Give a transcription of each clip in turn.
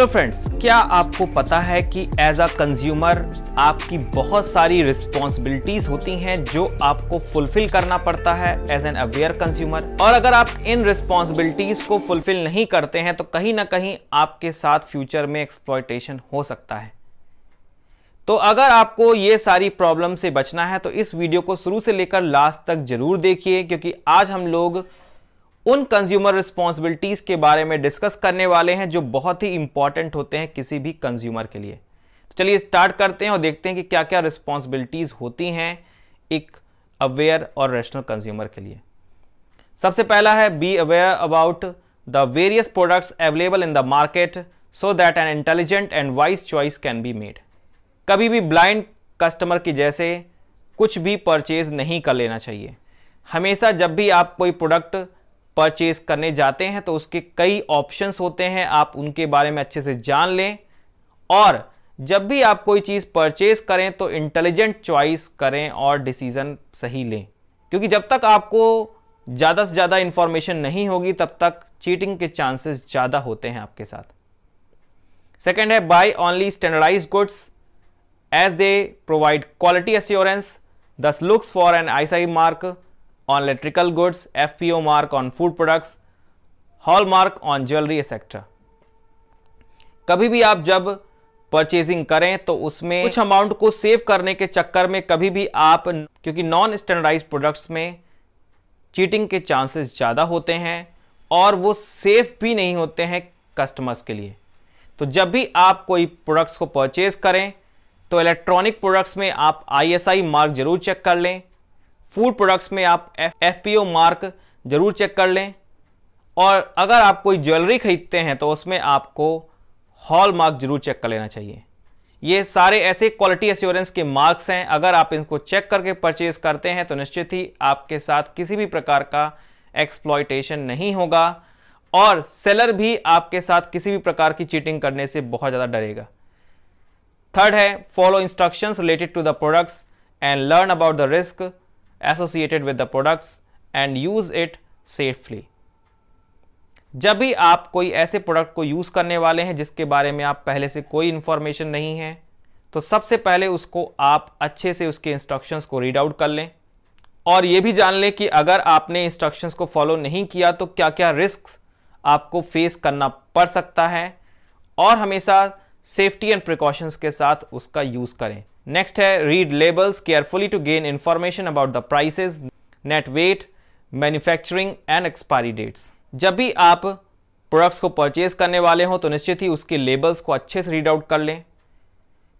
Hello friends क्या आपको पता है कि एज अ कंज्यूमर आपकी बहुत सारी रिस्पॉन्सिबिलिटीज होती हैं जो आपको फुलफिल करना पड़ता है एज एन अवेयर कंज्यूमर और अगर आप इन रिस्पॉन्सिबिलिटीज को फुलफिल नहीं करते हैं तो कहीं ना कहीं आपके साथ फ्यूचर में एक्सप्लॉयटेशन हो सकता है तो अगर आपको ये सारी प्रॉब्लम से बचना है तो इस वीडियो को शुरू से लेकर लास्ट तक जरूर देखिए क्योंकि आज हम लोग उन कंज्यूमर रिस्पॉन्सिबिलिटीज के बारे में डिस्कस करने वाले हैं जो बहुत ही इंपॉर्टेंट होते हैं किसी भी कंज्यूमर के लिए तो चलिए स्टार्ट करते हैं और देखते हैं कि क्या क्या रिस्पॉन्सिबिलिटीज होती हैं एक अवेयर और रैशनल कंज्यूमर के लिए सबसे पहला है be aware about the various products available in the market so that an intelligent and wise choice can be made कभी भी ब्लाइंड कस्टमर की जैसे कुछ भी परचेज नहीं कर लेना चाहिए हमेशा जब भी आप कोई प्रोडक्ट परचेज करने जाते हैं तो उसके कई ऑप्शंस होते हैं आप उनके बारे में अच्छे से जान लें और जब भी आप कोई चीज़ परचेज करें तो इंटेलिजेंट चॉइस करें और डिसीज़न सही लें क्योंकि जब तक आपको ज़्यादा से ज़्यादा इन्फॉर्मेशन नहीं होगी तब तक चीटिंग के चांसेस ज़्यादा होते हैं आपके साथ सेकेंड है buy only standardise goods as they provide quality assurance thus looks for an ISI mark on electrical goods, FPO mark on food products, hallmark on jewelry etc. कभी भी आप जब परचेजिंग करें तो उसमें कुछ अमाउंट को सेव करने के चक्कर में कभी भी आप क्योंकि नॉन स्टैंडर्डाइज प्रोडक्ट्स में चीटिंग के चांसेस ज़्यादा होते हैं और वो सेफ भी नहीं होते हैं कस्टमर्स के लिए तो जब भी आप कोई प्रोडक्ट्स को परचेज करें तो इलेक्ट्रॉनिक प्रोडक्ट्स में आप आईएसआई मार्क जरूर चेक कर लें फूड प्रोडक्ट्स में आप एफ पी ओ मार्क ज़रूर चेक कर लें और अगर आप कोई ज्वेलरी ख़रीदते हैं तो उसमें आपको हॉल मार्क ज़रूर चेक कर लेना चाहिए ये सारे ऐसे क्वालिटी एश्योरेंस के मार्क्स हैं अगर आप इनको चेक करके परचेज करते हैं तो निश्चित ही आपके साथ किसी भी प्रकार का एक्सप्लॉयटेशन नहीं होगा और सेलर भी आपके साथ किसी भी प्रकार की चीटिंग करने से बहुत ज़्यादा डरेगा थर्ड है follow instructions related to the products and learn about the risk associated with the products and use it safely जब भी आप कोई ऐसे प्रोडक्ट को यूज़ करने वाले हैं जिसके बारे में आप पहले से कोई इन्फॉर्मेशन नहीं है तो सबसे पहले उसको आप अच्छे से उसके इंस्ट्रक्शंस को रीड आउट कर लें और ये भी जान लें कि अगर आपने इंस्ट्रक्शंस को फॉलो नहीं किया तो क्या क्या रिस्क आपको फेस करना पड़ सकता है और हमेशा सेफ्टी एंड प्रिकॉशंस के साथ उसका यूज़ करें नेक्स्ट है read labels carefully to gain information about the prices net weight manufacturing and expiry dates जब भी आप प्रोडक्ट्स को परचेज करने वाले हों तो निश्चित ही उसके लेबल्स को अच्छे से रीड आउट कर लें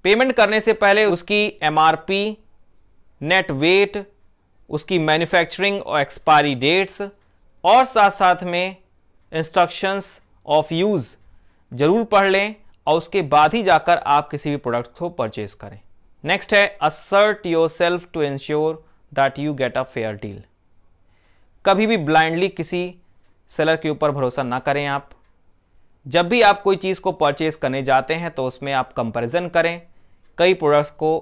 पेमेंट करने से पहले उसकी पी नेट वेट उसकी मैन्युफैक्चरिंग और एक्सपायरी डेट्स और साथ साथ में इंस्ट्रक्शंस ऑफ यूज़ ज़रूर पढ़ लें और उसके बाद ही जाकर आप किसी भी प्रोडक्ट को परचेज़ करें नेक्स्ट है assert yourself to ensure that you get a fair deal कभी भी ब्लाइंडली किसी सेलर के ऊपर भरोसा ना करें आप जब भी आप कोई चीज़ को परचेज करने जाते हैं तो उसमें आप कंपैरिजन करें कई प्रोडक्ट्स को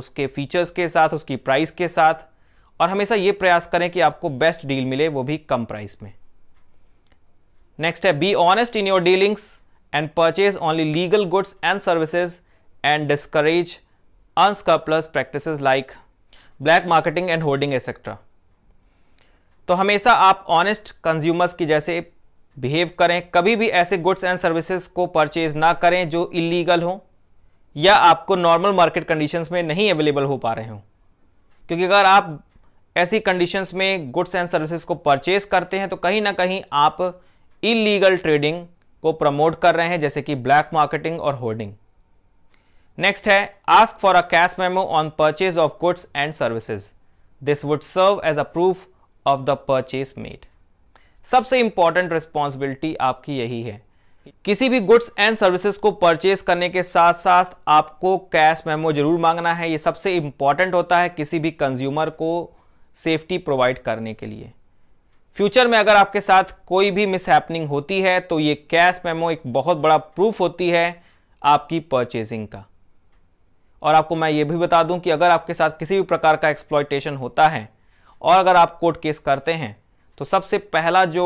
उसके फीचर्स के साथ उसकी प्राइस के साथ और हमेशा ये प्रयास करें कि आपको बेस्ट डील मिले वो भी कम प्राइस में नेक्स्ट है be honest in your dealings and purchase only legal goods and services and discourage unscrupulous practices like black marketing and hoarding etcetera तो हमेशा आप ऑनेस्ट कंज्यूमर्स की जैसे बिहेव करें कभी भी ऐसे गुड्स एंड सर्विसेज को परचेज ना करें जो इलीगल हों या आपको नॉर्मल मार्केट कंडीशंस में नहीं अवेलेबल हो पा रहे हों क्योंकि अगर आप ऐसी कंडीशंस में गुड्स एंड सर्विसेज को परचेज करते हैं तो कहीं ना कहीं आप इलीगल ट्रेडिंग को प्रमोट कर रहे हैं जैसे कि ब्लैक मार्केटिंग और होर्डिंग नेक्स्ट है ask for a cash memo on purchase of goods and services this would serve as a proof of the purchase made सबसे इंपॉर्टेंट रिस्पॉन्सिबिलिटी आपकी यही है किसी भी गुड्स एंड सर्विसेज को परचेज करने के साथ साथ आपको कैश मेमो जरूर मांगना है ये सबसे इंपॉर्टेंट होता है किसी भी कंज्यूमर को सेफ्टी प्रोवाइड करने के लिए फ्यूचर में अगर आपके साथ कोई भी मिस होती है तो ये कैश मेमो एक बहुत बड़ा प्रूफ होती है आपकी परचेजिंग का और आपको मैं ये भी बता दूं कि अगर आपके साथ किसी भी प्रकार का एक्सप्लॉयटेशन होता है और अगर आप कोर्ट केस करते हैं तो सबसे पहला जो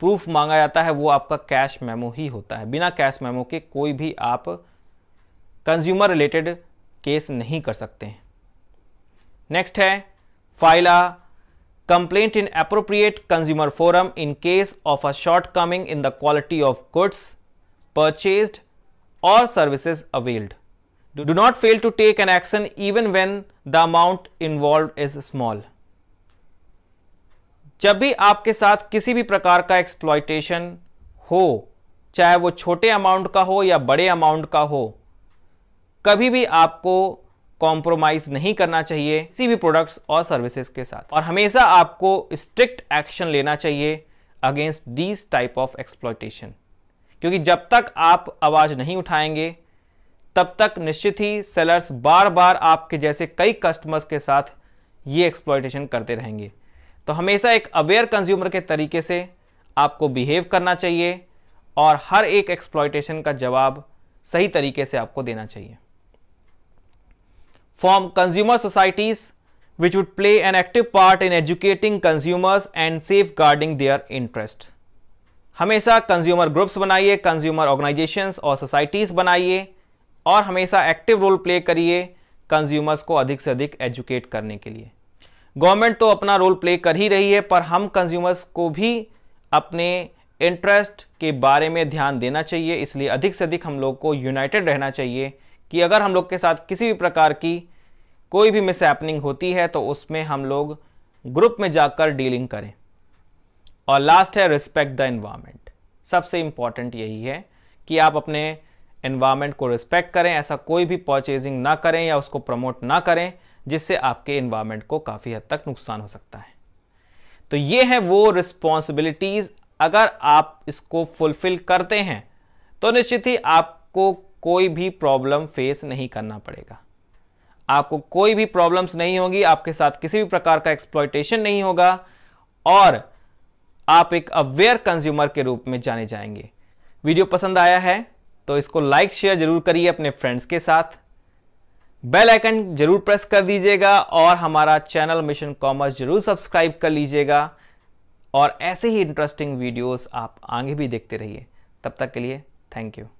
प्रूफ मांगा जाता है वो आपका कैश मेमो ही होता है बिना कैश मेमो के कोई भी आप कंज्यूमर रिलेटेड केस नहीं कर सकते हैं नेक्स्ट है file a complaint in appropriate consumer forum in case of a shortcoming in the quality of goods purchased और services availed do, not not fail to take an action even when the amount involved is small जब भी आपके साथ किसी भी प्रकार का exploitation हो चाहे वो छोटे अमाउंट का हो या बड़े अमाउंट का हो कभी भी आपको कॉम्प्रोमाइज़ नहीं करना चाहिए किसी भी प्रोडक्ट्स और सर्विसेज के साथ और हमेशा आपको स्ट्रिक्ट एक्शन लेना चाहिए against these type of exploitation क्योंकि जब तक आप आवाज़ नहीं उठाएंगे तब तक निश्चित ही सेलर्स बार बार आपके जैसे कई कस्टमर्स के साथ ये एक्सप्लॉयटेशन करते रहेंगे तो हमेशा एक अवेयर कंज्यूमर के तरीके से आपको बिहेव करना चाहिए और हर एक एक्सप्लॉयटेशन का जवाब सही तरीके से आपको देना चाहिए form consumer societies which would play an active part in educating consumers and safeguarding their interest हमेशा कंज्यूमर ग्रुप्स बनाइए कंज्यूमर ऑर्गेनाइजेशंस और सोसाइटीज़ बनाइए और हमेशा एक्टिव रोल प्ले करिए कंज्यूमर्स को अधिक से अधिक एजुकेट करने के लिए गवर्नमेंट तो अपना रोल प्ले कर ही रही है पर हम कंज्यूमर्स को भी अपने इंटरेस्ट के बारे में ध्यान देना चाहिए इसलिए अधिक से अधिक हम लोग को यूनाइटेड रहना चाहिए कि अगर हम लोग के साथ किसी भी प्रकार की कोई भी मिस होती है तो उसमें हम लोग ग्रुप में जाकर डीलिंग करें और लास्ट है रिस्पेक्ट द इन्वायरमेंट सबसे इम्पॉर्टेंट यही है कि आप अपने एनवायरमेंट को रिस्पेक्ट करें ऐसा कोई भी परचेजिंग ना करें या उसको प्रमोट ना करें जिससे आपके एनवायरमेंट को काफ़ी हद तक नुकसान हो सकता है तो ये है वो रिस्पॉन्सिबिलिटीज़ अगर आप इसको फुलफिल करते हैं तो निश्चित ही आपको कोई भी प्रॉब्लम फेस नहीं करना पड़ेगा आपको कोई भी प्रॉब्लम्स नहीं होगी आपके साथ किसी भी प्रकार का एक्सप्लॉयटेशन नहीं होगा और आप एक अवेयर कंज्यूमर के रूप में जाने जाएंगे वीडियो पसंद आया है तो इसको लाइक शेयर जरूर करिए अपने फ्रेंड्स के साथ बेल आइकन जरूर प्रेस कर दीजिएगा और हमारा चैनल मिशन कॉमर्स जरूर सब्सक्राइब कर लीजिएगा और ऐसे ही इंटरेस्टिंग वीडियोस आप आगे भी देखते रहिए तब तक के लिए थैंक यू